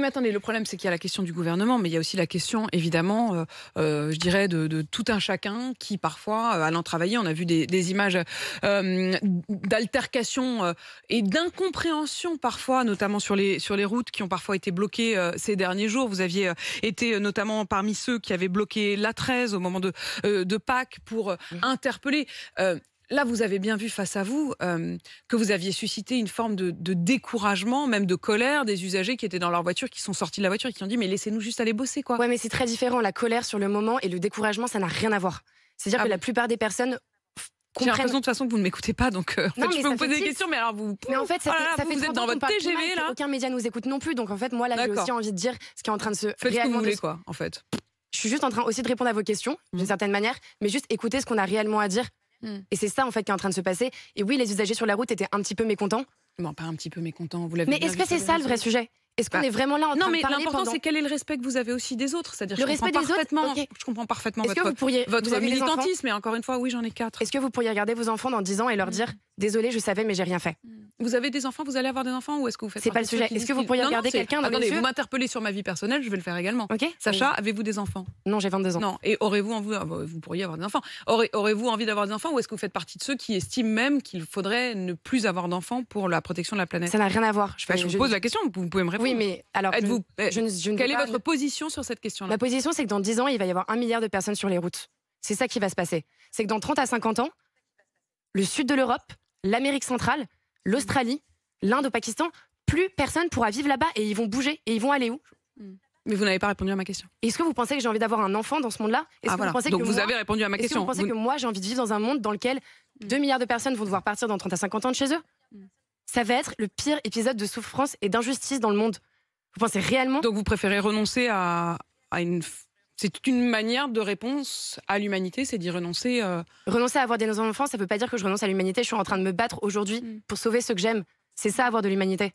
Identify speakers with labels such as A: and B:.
A: mais attendez, le problème c'est qu'il y a la question du gouvernement, mais il y a aussi la question évidemment, euh, euh, je dirais, de, tout un chacun qui parfois, euh, allant travailler, on a vu des, images d'altercation et d'incompréhension parfois, notamment sur les, sur les routes qui ont parfois été bloquées ces derniers jours. Vous aviez été notamment parmi ceux qui avaient bloqué la 13 au moment de Pâques pour mmh. interpeller là, vous avez bien vu face à vous euh, que vous aviez suscité une forme de, découragement, même de colère des usagers qui étaient dans leur voiture, qui sont sortis de la voiture et qui ont dit mais laissez-nous juste aller bosser quoi. Ouais, mais
B: c'est très différent. La colère sur le moment et le découragement, ça n'a rien à voir. C'est-à-dire ah que la plupart des personnes
A: j'ai l'impression de toute façon que vous ne m'écoutez pas, donc euh, je peux vous poser des questions, mais alors vous. Mais en oh fait, ça, fait ça fait êtes dans votre TGV là.
B: Aucun média nous écoute non plus, donc en fait, moi là, j'ai aussi envie de dire ce qui est en train de se. Faites ce que vous quoi, en fait. Je suis juste en train aussi de répondre à vos questions, d'une mhm. certaine manière, mais juste écoutez ce qu'on a réellement à dire Hmm. Et c'est ça en fait qui est en train de se passer. Et oui, les usagers sur la route étaient un petit peu mécontents. bon pas un petit peu mécontents. Vous l'avez. Mais est-ce que c'est ça le vrai sujet est-ce qu'on bah, est vraiment là en train non, mais l'important c'est quel
A: est le respect que vous avez aussi des autres, c'est-à-dire le je respect comprends des parfaitement, je comprends parfaitement votre, que vous pourriez, votre militantisme,
B: mais encore une fois, oui, j'en ai quatre. Est-ce que vous pourriez regarder vos enfants dans 10 ans et leur hmm. dire désolé, je savais, mais j'ai rien fait hmm.
A: Vous avez des enfants, vous allez avoir des enfants ou est-ce que vous faites C'est pas le sujet. Est-ce que vous pourriez regarder quelqu'un dans Attendez, ah, vous m'interpellez sur ma vie personnelle, je vais le faire également. Ok. Sacha, avez-vous des enfants Non, j'ai 22 ans. Non. Et aurez-vous envie, ah, bah, vous pourriez avoir des enfants. Aurez-vous envie d'avoir des enfants ou est-ce que vous faites partie de ceux qui estiment même qu'il faudrait ne plus avoir d'enfants pour la protection de la planète Ça n'a rien à voir. Je, bah, vous pose la question, vous pouvez me répondre. Oui, mais alors. Êtes-vous Quelle est votre position sur cette question-là Ma position, c'est que
B: dans 10 ans, il va y avoir un milliard de personnes sur les routes. C'est ça qui va se passer. C'est que dans 30 à 50 ans, le sud de l'Europe, l'Amérique centrale l'Australie, l'Inde au Pakistan, plus personne pourra vivre là-bas et ils vont bouger et ils vont aller où mais vous n'avez pas répondu à ma question. Est-ce que vous pensez que j'ai envie d'avoir un enfant dans ce monde-là Est-ce ah, que vous pensez que moi, avez répondu à ma question. Que moi j'ai envie de vivre dans un monde dans lequel 2 mm. milliards de personnes vont devoir partir dans 30 à 50 ans de chez eux mm. Ça va être le pire épisode de souffrance et d'injustice dans le monde. Vous pensez
A: réellement Donc vous préférez renoncer à une c'est une manière de réponse à l'humanité, c'est d'y renoncer. Euh.
B: Renoncer à avoir des enfants, ça ne veut pas dire que je renonce à l'humanité. Je suis en train de me battre aujourd'hui mm. pour sauver ceux que j'aime. C'est ça, avoir de l'humanité.